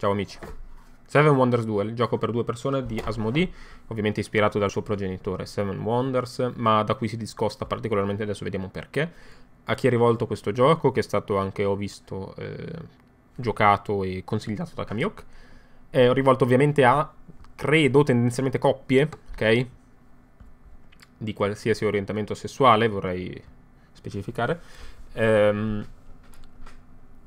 Ciao amici. Seven Wonders 2, gioco per due persone di Asmodee, ovviamente ispirato dal suo progenitore Seven Wonders, ma da cui si discosta particolarmente, adesso vediamo perché. A chi è rivolto questo gioco, che è stato anche, ho visto, eh, giocato e consigliato da Kamiok. È rivolto ovviamente a, credo, tendenzialmente coppie, ok? Di qualsiasi orientamento sessuale, vorrei specificare. Ehm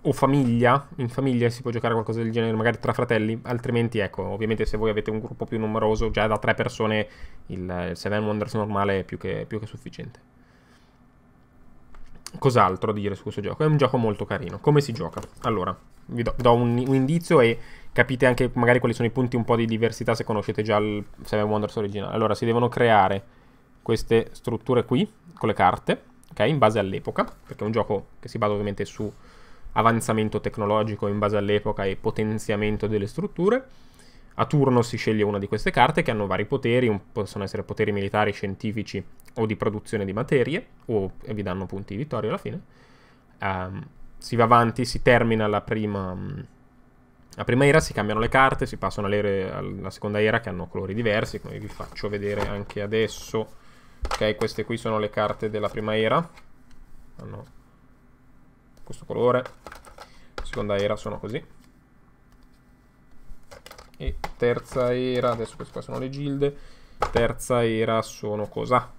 o famiglia, in famiglia si può giocare qualcosa del genere, magari tra fratelli, altrimenti ecco, ovviamente se voi avete un gruppo più numeroso, già da tre persone, il, il Seven Wonders normale è più che, più che sufficiente. Cos'altro dire su questo gioco? È un gioco molto carino. Come si gioca? Allora, vi do, do un, un, indizio e capite anche magari quali sono i punti un po' di diversità se conoscete già il Seven Wonders originale. Allora, si devono creare queste strutture qui, con le carte, ok? In base all'epoca, perché è un gioco che si basa ovviamente su avanzamento tecnologico in base all'epoca e potenziamento delle strutture. A turno si sceglie una di queste carte che hanno vari poteri, possono essere poteri militari, scientifici o di produzione di materie, o vi danno punti di vittoria alla fine. Um, si va avanti, si termina la prima, la prima era, si cambiano le carte, si passano alla seconda era che hanno colori diversi, come vi faccio vedere anche adesso. Ok, queste qui sono le carte della prima era. Hanno questo colore, seconda era sono così, e terza era, adesso queste qua sono le gilde, terza era sono cosa?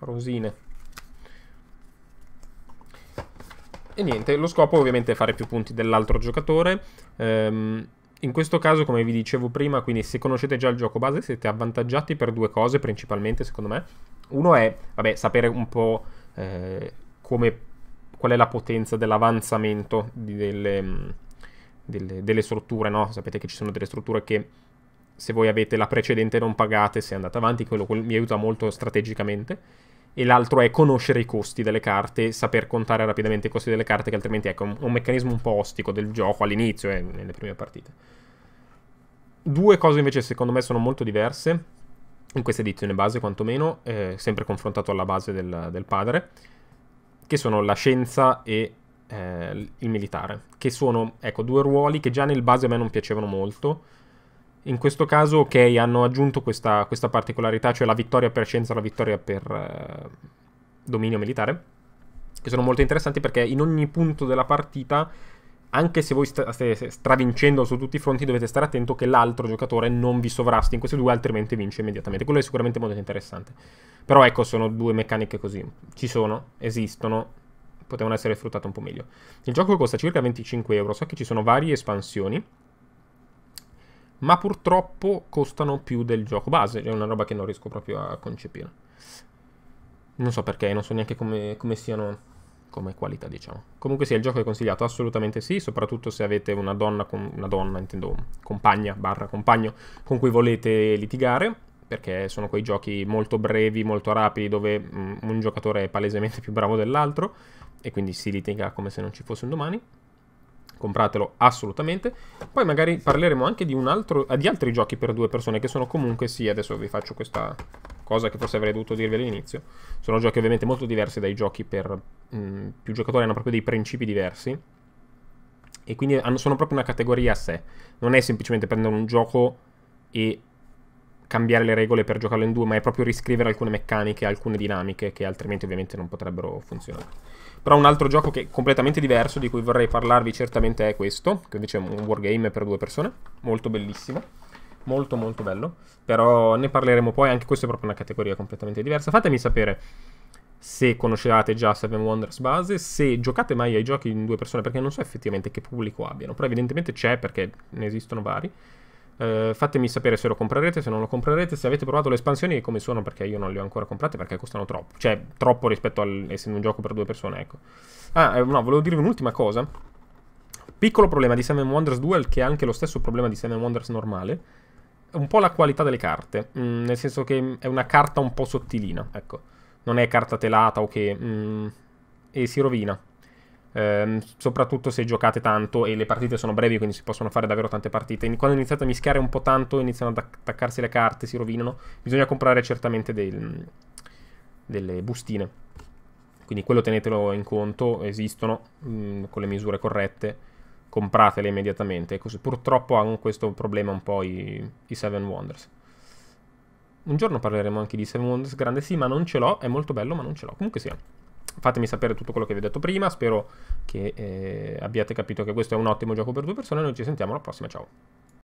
Rosine. E niente, lo scopo ovviamente è fare più punti dell'altro giocatore. Ehm, in questo caso, come vi dicevo prima, quindi se conoscete già il gioco base siete avvantaggiati per due cose principalmente, secondo me. Uno è, vabbè, sapere un po' eh, come qual è la potenza dell'avanzamento delle, mm, delle, delle, strutture, no? Sapete che ci sono delle strutture che se voi avete la precedente non pagate, se andate avanti, quello, quello mi aiuta molto strategicamente. E l'altro è conoscere i costi delle carte, saper contare rapidamente i costi delle carte, che altrimenti è ecco, un, un meccanismo un po' ostico del gioco all'inizio e eh, nelle prime partite. Due cose invece secondo me sono molto diverse, in questa edizione base quantomeno, eh, sempre confrontato alla base del, del padre che sono la scienza e eh, il militare, che sono ecco, due ruoli che già nel base a me non piacevano molto. In questo caso, ok, hanno aggiunto questa, questa particolarità, cioè la vittoria per scienza e la vittoria per eh, dominio militare, che sono molto interessanti perché in ogni punto della partita, anche se voi st state stravincendo su tutti i fronti, dovete stare attento che l'altro giocatore non vi sovrasti in questi due, altrimenti vince immediatamente. Quello è sicuramente molto interessante. Però ecco, sono due meccaniche così. Ci sono, esistono, potevano essere sfruttate un po' meglio. Il gioco costa circa 25 euro, so che ci sono varie espansioni, ma purtroppo costano più del gioco base, è una roba che non riesco proprio a concepire. Non so perché, non so neanche come, come siano come qualità, diciamo. Comunque sì, il gioco è consigliato, assolutamente sì, soprattutto se avete una donna, con, una donna, intendo, compagna, barra compagno, con cui volete litigare perché sono quei giochi molto brevi, molto rapidi, dove mh, mm, un giocatore è palesemente più bravo dell'altro e quindi si litiga come se non ci fosse un domani. Compratelo assolutamente. Poi magari parleremo anche di, altro, eh, di altri giochi per due persone che sono comunque sì, adesso vi faccio questa cosa che forse avrei dovuto dirvi all'inizio. Sono giochi ovviamente molto diversi dai giochi per mh, mm, più giocatori, hanno proprio dei principi diversi. E quindi hanno, sono proprio una categoria a sé. Non è semplicemente prendere un gioco e cambiare le regole per giocarlo in due, ma è proprio riscrivere alcune meccaniche, alcune dinamiche che altrimenti ovviamente non potrebbero funzionare. Però un altro gioco che è completamente diverso, di cui vorrei parlarvi certamente è questo, che invece è un wargame per due persone, molto bellissimo, molto molto bello, però ne parleremo poi, anche questo è proprio una categoria completamente diversa. Fatemi sapere se conoscevate già Seven Wonders base, se giocate mai ai giochi in due persone, perché non so effettivamente che pubblico abbiano, però evidentemente c'è perché ne esistono vari. Uh, fatemi sapere se lo comprerete, se non lo comprerete, se avete provato le espansioni e come sono, perché io non le ho ancora comprate perché costano troppo, cioè troppo rispetto al essendo un gioco per due persone, ecco. Ah, eh, no, volevo dirvi un'ultima cosa. Piccolo problema di Seven Wonders Duel, che è anche lo stesso problema di Seven Wonders normale, un po' la qualità delle carte, mm, nel senso che mm, è una carta un po' sottilina, ecco. Non è carta telata o okay, che... Mm, e si rovina ehm, soprattutto se giocate tanto e le partite sono brevi, quindi si possono fare davvero tante partite. Quando iniziate a mischiare un po' tanto, iniziano ad attaccarsi le carte, si rovinano. Bisogna comprare certamente del, delle bustine. Quindi quello tenetelo in conto, esistono mh, mm, con le misure corrette, compratele immediatamente. Così, ecco, purtroppo hanno questo problema un po' i, i Seven Wonders. Un giorno parleremo anche di Seven Wonders grande, sì, ma non ce l'ho, è molto bello, ma non ce l'ho. Comunque sia fatemi sapere tutto quello che vi ho detto prima, spero che eh, abbiate capito che questo è un ottimo gioco per due persone, noi ci sentiamo alla prossima, ciao!